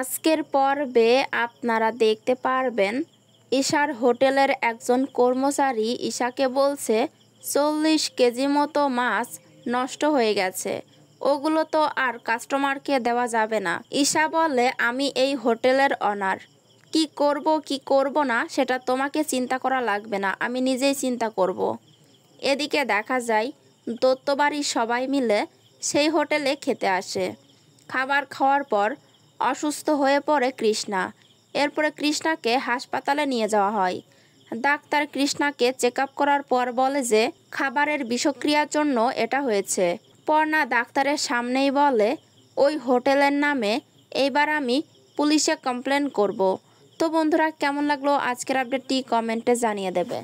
আজকের পর্বে আপনারা দেখতে পারবেন ঈশার হোটেলের একজন কর্মচারী ঈশাকে বলছে চল্লিশ কেজি মতো মাছ নষ্ট হয়ে গেছে ওগুলো তো আর কাস্টমারকে দেওয়া যাবে না ঈশা বলে আমি এই হোটেলের অনার কি করব কি করব না সেটা তোমাকে চিন্তা করা লাগবে না আমি নিজেই চিন্তা করব। এদিকে দেখা যায় দত্তবাড়ির সবাই মিলে সেই হোটেলে খেতে আসে খাবার খাওয়ার পর অসুস্থ হয়ে পড়ে কৃষ্ণা এরপরে কৃষ্ণাকে হাসপাতালে নিয়ে যাওয়া হয় ডাক্তার কৃষ্ণাকে চেক করার পর বলে যে খাবারের বিষক্রিয়ার জন্য এটা হয়েছে পর্ণা ডাক্তারের সামনেই বলে ওই হোটেলের নামে এইবার আমি পুলিশে কমপ্লেন করব। তো বন্ধুরা কেমন লাগলো আজকের আপডেটটি কমেন্টে জানিয়ে দেবে